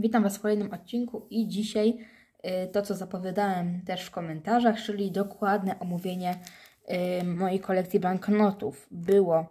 Witam Was w kolejnym odcinku i dzisiaj y, to, co zapowiadałem też w komentarzach, czyli dokładne omówienie y, mojej kolekcji banknotów. Było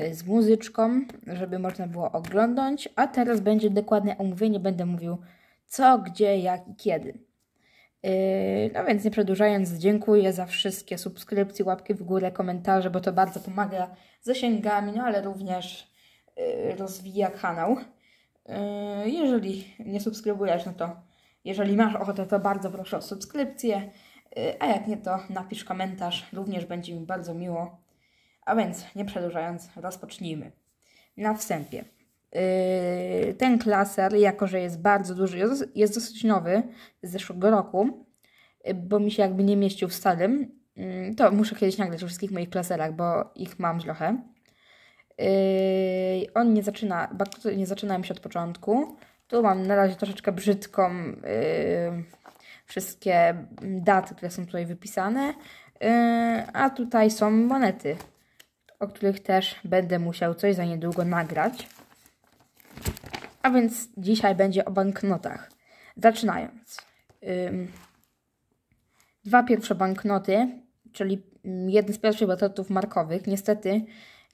y, z muzyczką, żeby można było oglądać, a teraz będzie dokładne omówienie, będę mówił co, gdzie, jak i kiedy. No więc nie przedłużając, dziękuję za wszystkie subskrypcje, łapki w górę, komentarze, bo to bardzo pomaga z zasięgami, no ale również rozwija kanał. E, jeżeli nie subskrybujesz, no to jeżeli masz ochotę, to bardzo proszę o subskrypcję. E, a jak nie, to napisz komentarz, również będzie mi bardzo miło. A więc, nie przedłużając, rozpocznijmy. Na wstępie. E, ten klaser, jako że jest bardzo duży, jest dosyć nowy z zeszłego roku, bo mi się jakby nie mieścił w starym. Mm, to muszę kiedyś nagrać o wszystkich moich klaserach, bo ich mam trochę on nie zaczyna, bakterie nie zaczynają się od początku. Tu mam na razie troszeczkę brzydką yy, wszystkie daty, które są tutaj wypisane. Yy, a tutaj są monety, o których też będę musiał coś za niedługo nagrać. A więc dzisiaj będzie o banknotach. Zaczynając. Yy, dwa pierwsze banknoty, czyli mm, jeden z pierwszych banknotów markowych, niestety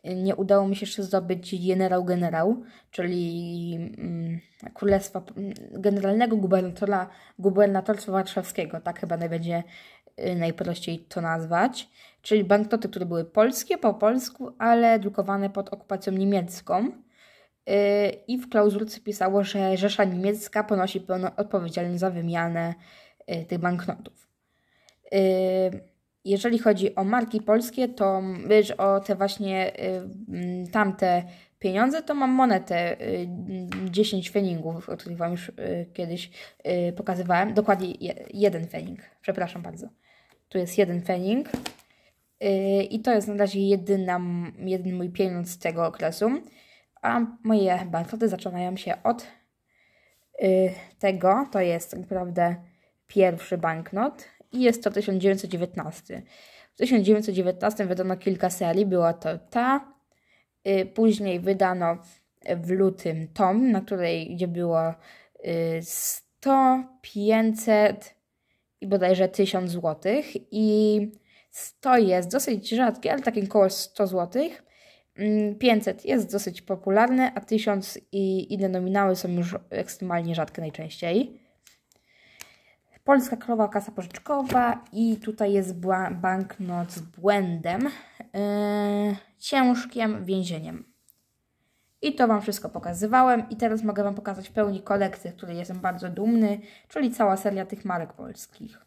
nie udało mi się jeszcze zdobyć generał-generał, czyli mm, królestwa, mm, generalnego gubernatora, gubernatorstwa warszawskiego, tak chyba będzie y, najprościej to nazwać, czyli banknoty, które były polskie po polsku, ale drukowane pod okupacją niemiecką. Yy, I w klauzulce pisało, że Rzesza Niemiecka ponosi pełną odpowiedzialność za wymianę yy, tych banknotów. Yy, jeżeli chodzi o marki polskie, to wiesz, o te właśnie y, mm, tamte pieniądze, to mam monetę y, 10 feningów, o których Wam już y, kiedyś y, pokazywałem. Dokładnie je, jeden fening, przepraszam bardzo. Tu jest jeden fening. Y, I to jest na razie jedyna, jeden mój pieniądz z tego okresu. A moje banknoty zaczynają się od y, tego. To jest naprawdę pierwszy banknot i jest to 1919. W 1919 wydano kilka serii, była to ta, y, później wydano w lutym tom, na której gdzie było 100, y, 500 i bodajże 1000 zł i 100 jest dosyć rzadkie, ale takim koło 100 zł. 500 jest dosyć popularne, a 1000 i inne nominały są już ekstremalnie rzadkie najczęściej. Polska Królowa Kasa Pożyczkowa i tutaj jest banknot z błędem, yy, ciężkiem więzieniem. I to Wam wszystko pokazywałem i teraz mogę Wam pokazać w pełni kolekcję, z której jestem bardzo dumny, czyli cała seria tych marek polskich.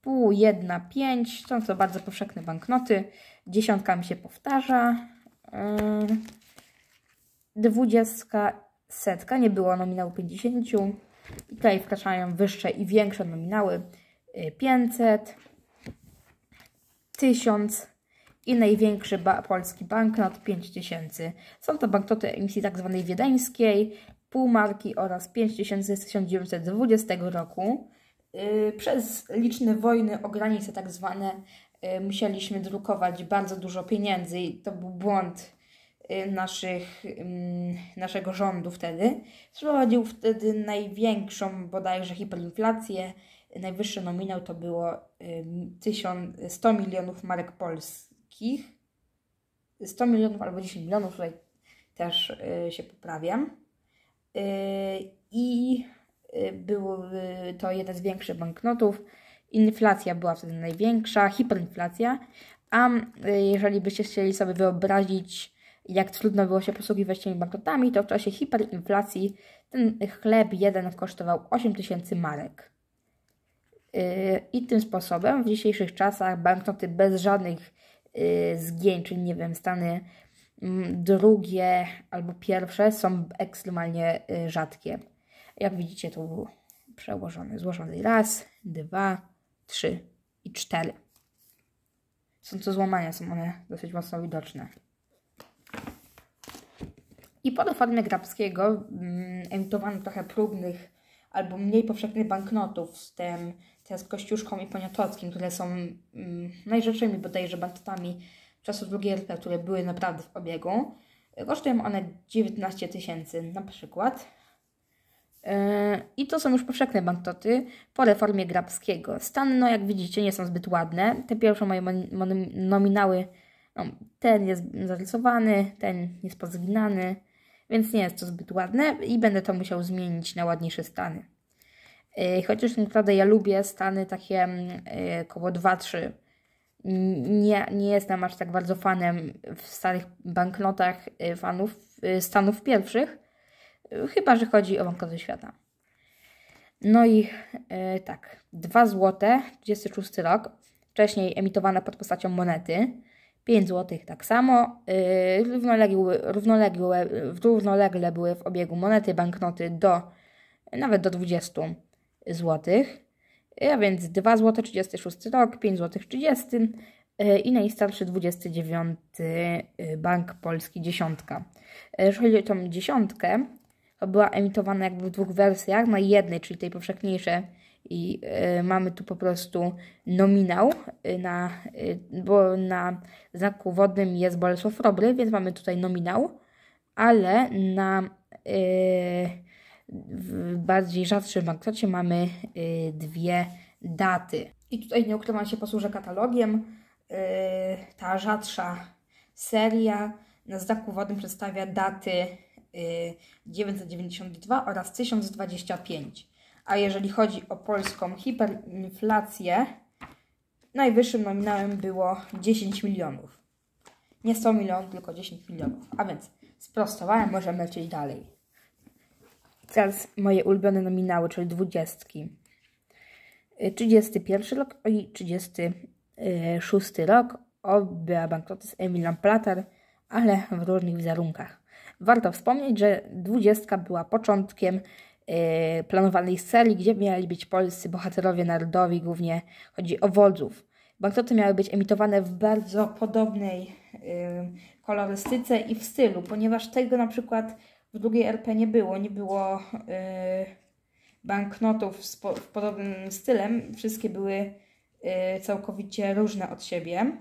Pół, jedna, pięć, są to bardzo powszechne banknoty, dziesiątka mi się powtarza, yy, dwudziestka, setka, nie było nominału pięćdziesięciu. I tutaj wkraczają wyższe i większe nominały 500, y, 1000 i największy ba polski banknot 5000. Są to banknoty emisji tzw. Tak wiedeńskiej, półmarki oraz 5000 z 1920 roku. Y, przez liczne wojny o granice tak zwane y, musieliśmy drukować bardzo dużo pieniędzy i to był błąd Y, naszych, mm, naszego rządu wtedy. Wprowadził wtedy największą bodajże hiperinflację. Najwyższy nominał to było 100 milionów marek polskich. 100 milionów albo 10 milionów, tutaj też y, się poprawiam. Y, I był to jeden z większych banknotów. Inflacja była wtedy największa, hiperinflacja. A jeżeli byście chcieli sobie wyobrazić jak trudno było się posługiwać tymi banknotami, to w czasie hiperinflacji ten chleb jeden kosztował 8000 marek. Y, I tym sposobem w dzisiejszych czasach banknoty bez żadnych y, zgień, czyli nie wiem, stany mm, drugie albo pierwsze są ekstremalnie y, rzadkie. Jak widzicie, tu przełożone, przełożony, złożony raz, dwa, trzy i cztery. Są to złamania, są one dosyć mocno widoczne. I po reformie Grabskiego mm, emitowano trochę próbnych albo mniej powszechnych banknotów, z tym teraz Kościuszką i Poniatowskim, które są mm, bodajże banknotami czasu II RP, które były naprawdę w obiegu. Kosztują one 19 tysięcy na przykład. E, I to są już powszechne banknoty po reformie Grabskiego. Stany, no jak widzicie, nie są zbyt ładne. Te pierwsze moje nominały, no, ten jest zarysowany, ten jest pozginany, więc nie jest to zbyt ładne i będę to musiał zmienić na ładniejsze stany. Y, chociaż naprawdę ja lubię stany takie mm, y, koło 2-3. Nie, nie jestem aż tak bardzo fanem w starych banknotach y, fanów, stanów pierwszych, chyba że chodzi o banknoty świata. No i tak, 2 złote, 26 rok, wcześniej emitowane pod postacią monety. 5 zł tak samo. Yy, równoległy, równoległe, równolegle były w obiegu monety, banknoty do nawet do 20 zł. Y, a więc 2 zł 36 rok, 5 zł 30 i najstarszy 29 y, Bank Polski dziesiątka. Y, jeżeli chodzi o tą dziesiątkę, to była emitowana jakby w dwóch wersjach. Na jednej, czyli tej powszechniejszej i e, mamy tu po prostu nominał, e, na, e, bo na znaku wodnym jest Bolesław Robry, więc mamy tutaj nominał, ale na w bardziej rzadszym bankrocie mamy dwie daty. I tutaj nie ukrywam się posłużę katalogiem. Ta rzadsza seria na znaku wodnym przedstawia daty 992 oraz 1025 a jeżeli chodzi o polską hiperinflację, najwyższym nominałem było 10 milionów. Nie 100 milionów, tylko 10 milionów. A więc sprostowałem, możemy lecieć dalej. Teraz moje ulubione nominały, czyli dwudziestki. 31 y, rok i 36 rok. Oba bankroty z Emilem Plater, ale w różnych wizerunkach. Warto wspomnieć, że dwudziestka była początkiem Y, planowanej celi, gdzie mieli być polscy bohaterowie narodowi, głównie chodzi o wodzów. Banknoty miały być emitowane w bardzo podobnej y, kolorystyce i w stylu, ponieważ tego na przykład w drugiej RP nie było, nie było y, banknotów w podobnym stylem, wszystkie były całkowicie różne od siebie.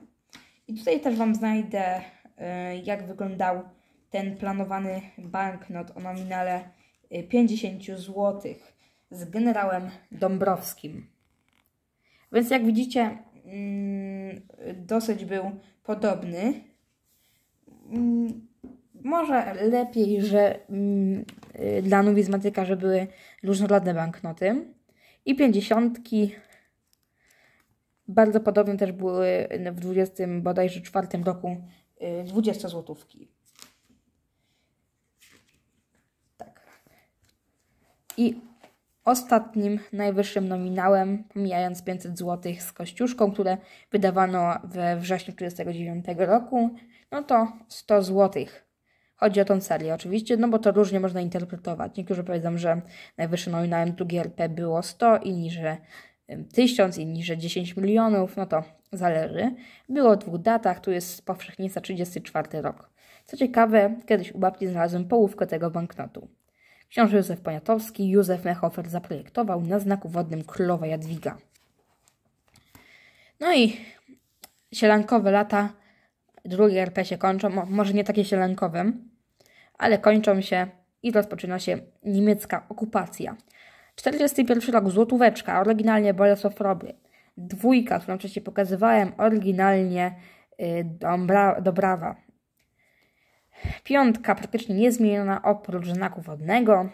I tutaj też Wam znajdę, jak wyglądał ten planowany banknot o nominale 50 y, zł z generałem Dąbrowskim. Więc jak widzicie, mm, dosyć był podobny. Mm, może lepiej, że mm, y, dla numizmatyka, że były różnorodne banknoty. I pięćdziesiątki bardzo podobne też były w 20 bodajże czwartym roku 20 y, złotówki. i ostatnim najwyższym nominałem, pomijając 500 zł z kościuszką, które wydawano we wrześniu 1939 roku, no to 100 zł. Chodzi o tą serię oczywiście, no bo to różnie można interpretować. Niektórzy powiedzą, że najwyższym nominałem II RP było 100, inni, że 1000, inni, że 10 milionów, no to zależy. Było w dwóch datach, tu jest powszechnie 34 rok. Co ciekawe, kiedyś u babci znalazłem połówkę tego banknotu. Książę Józef Poniatowski, Józef Mechofer zaprojektował na znaku wodnym Królowa Jadwiga. No i sielankowe lata drugie RP się kończą, może nie takie sielankowe, ale kończą się i rozpoczyna się niemiecka okupacja. 41 rok, Złotóweczka, oryginalnie Bolesław Robry. Dwójka, którą wcześniej pokazywałem, oryginalnie y, Dobrawa. Piątka praktycznie niezmieniona oprócz znaku wodnego.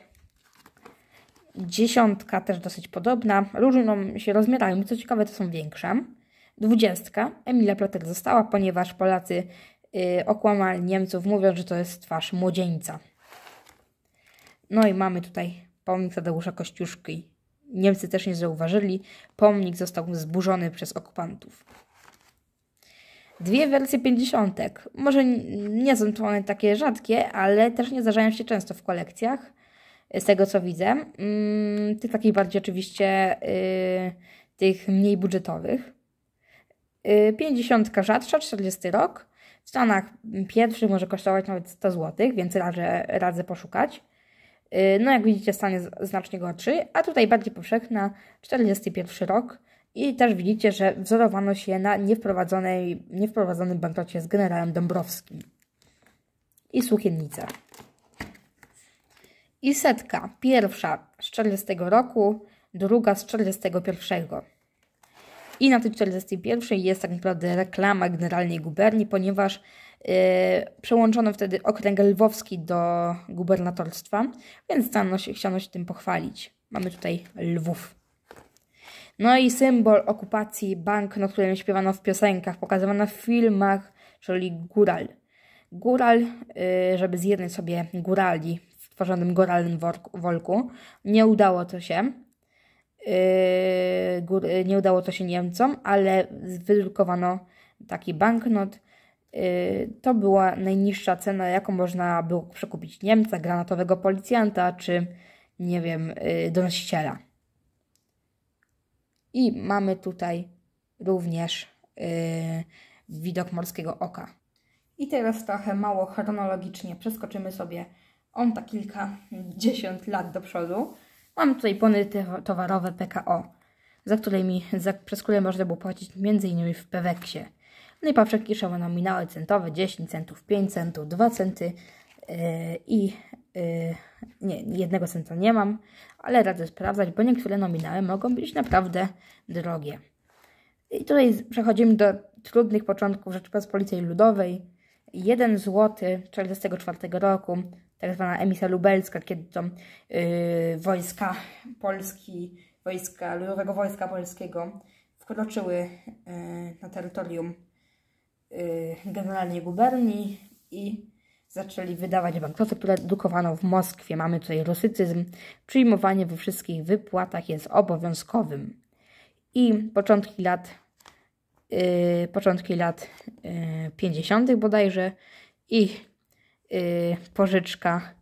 Dziesiątka też dosyć podobna. Różnią się rozmiarami, co ciekawe to są większe. Dwudziestka Emilia Plater została, ponieważ Polacy yy, okłamali Niemców mówiąc, że to jest twarz młodzieńca. No i mamy tutaj pomnik Tadeusza Kościuszki. Niemcy też nie zauważyli. Pomnik został zburzony przez okupantów dwie wersje pięćdziesiątek. Może nie są to one takie rzadkie, ale też nie zdarzają się często w kolekcjach, y, z tego co widzę. Mm, tych takich bardziej oczywiście, y, tych mniej budżetowych. Y, pięćdziesiątka rzadsza, 40 rok. W Stanach mm, pierwszych może kosztować nawet 100 zł, więc radzę, radzę poszukać. No, jak widzicie, stan jest znacznie gorszy, a tutaj bardziej powszechna, 41 rok. I też widzicie, że wzorowano się na niewprowadzonej, niewprowadzonym bankrocie z generałem Dąbrowskim i Suchiennica. I setka, pierwsza z 40 roku, druga z 41. I na tej 41 jest tak naprawdę reklama generalnej guberni, ponieważ yy, przełączono wtedy okręg lwowski do gubernatorstwa, więc się, chciano się tym pochwalić. Mamy tutaj Lwów. No i symbol okupacji banknot, którym śpiewano w piosenkach, pokazywano w filmach, czyli góral. Góral, y, żeby zjednać sobie górali w tworzonym góralnym wolku. Nie udało to się. Y, y, nie udało to się Niemcom, ale wydrukowano taki banknot. To była najniższa cena, jaką można było przekupić Niemca, granatowego policjanta czy, nie wiem, donosiciela. I mamy tutaj również yy, widok morskiego oka. I teraz trochę mało chronologicznie przeskoczymy sobie on ta kilkadziesiąt lat do przodu. Mam tutaj pony towarowe PKO, za mi za, przez które można było płacić m.in. w Peweksie. No i paprzeki nominały centowe, 10 centów, 5 centów, 2 centy yy, i Y, nie, jednego centa nie mam, ale radzę sprawdzać, bo niektóre nominały mogą być naprawdę drogie. I tutaj przechodzimy do trudnych początków Rzeczypospolitej Ludowej. 1 zł 1944 roku, tak zwana emisja lubelska, kiedy to yy, wojska Polski, wojska, Ludowego Wojska Polskiego wkroczyły yy, na terytorium yy, generalnej guberni i zaczęli wydawać banknoty, które drukowano w Moskwie. Mamy tutaj rosycyzm. Przyjmowanie we wszystkich wypłatach jest obowiązkowym. I początki lat, yy, początki lat yy, 50. bodajże i yy, pożyczka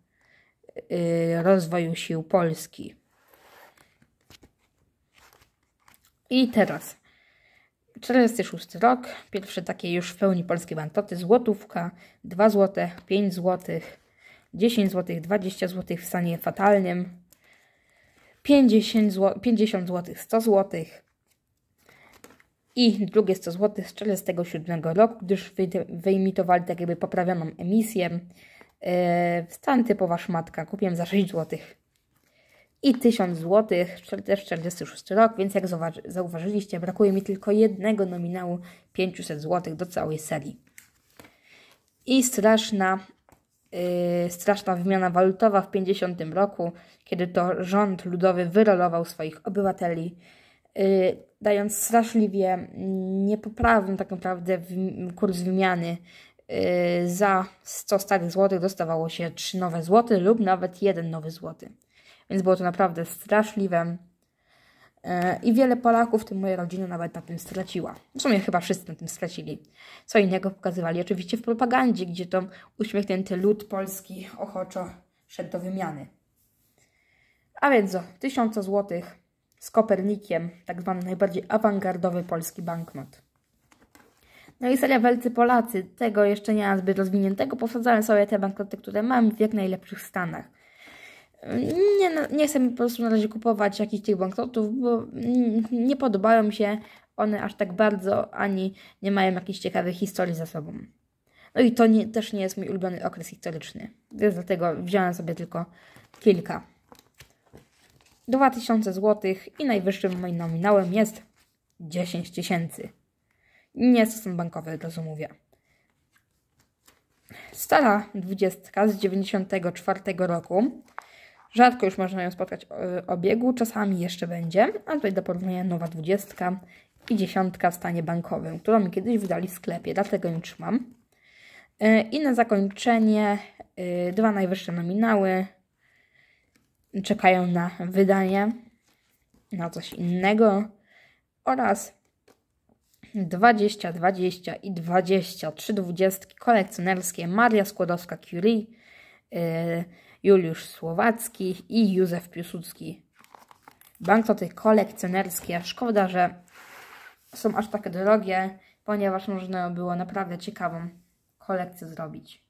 yy, rozwoju sił Polski. I teraz 46 rok, pierwsze takie już w pełni polskie bankoty, złotówka, 2 zł, 5 zł, 10 zł, 20 zł w stanie fatalnym, 50 zł, 50 zł 100 zł i drugie 100 zł z 47 roku, gdyż wyimitowali tak jakby poprawioną emisję. Yy, stan typowa szmatka, kupiłem za 6 zł i 1000 zł, też 46 rok, więc jak zauważyliście, brakuje mi tylko jednego nominału 500 zł do całej serii. I straszna, yy, straszna wymiana walutowa w 50 roku, kiedy to rząd ludowy wyrolował swoich obywateli, yy, dając straszliwie mm, niepoprawny tak naprawdę kurs wymiany yy, za 100 starych złotych dostawało się 3 nowe złoty lub nawet 1 nowy złoty więc było to naprawdę straszliwe. E, I wiele Polaków, w tym moja rodzina, nawet na tym straciła. W sumie chyba wszyscy na tym stracili. Co innego pokazywali oczywiście w propagandzie, gdzie to uśmiechnięty lud polski ochoczo szedł do wymiany. A więc o, 1000 złotych z Kopernikiem, tak zwany najbardziej awangardowy polski banknot. No i seria Welcy Polacy, tego jeszcze nie mam zbyt rozwiniętego, powsadzałem sobie te banknoty, które mam w jak najlepszych stanach. Nie, no, nie chcę po prostu na razie kupować jakichś tych banknotów, bo nie podobają mi się one aż tak bardzo, ani nie mają jakichś ciekawych historii za sobą. No i to nie, też nie jest mój ulubiony okres historyczny, więc dlatego wziąłem sobie tylko kilka. 2000 zł i najwyższym moim nominałem jest 10 tysięcy. Nie jest to są bankowe, od razu mówię. Stara dwudziestka z 94 roku Rzadko już można ją spotkać e, obiegu, czasami jeszcze będzie, a tutaj do porównania nowa dwudziestka i dziesiątka w stanie bankowym, którą mi kiedyś wydali w sklepie, dlatego ją trzymam. E, I na zakończenie e, dwa najwyższe nominały czekają na wydanie, na coś innego oraz 20, 20 i 23 trzy dwudziestki kolekcjonerskie Maria Skłodowska-Curie, Juliusz Słowacki i Józef Piłsudski. Banknoty kolekcjonerskie. Szkoda, że są aż takie drogie, ponieważ można było naprawdę ciekawą kolekcję zrobić.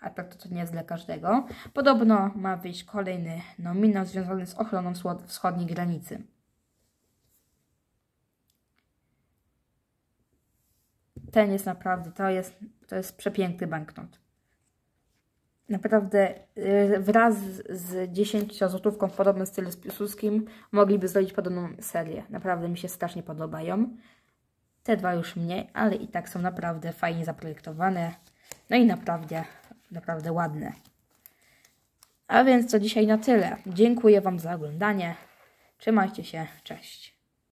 A tak to, to nie jest dla każdego. Podobno ma wyjść kolejny nominał związany z ochroną wschodniej granicy. Ten jest naprawdę, to jest, to jest przepiękny banknot naprawdę y, wraz z 10 złotówką w podobnym stylu z Piłsudskim mogliby zrobić podobną serię. Naprawdę mi się strasznie podobają. Te dwa już mniej, ale i tak są naprawdę fajnie zaprojektowane. No i naprawdę, naprawdę ładne. A więc to dzisiaj na tyle. Dziękuję Wam za oglądanie. Trzymajcie się, cześć.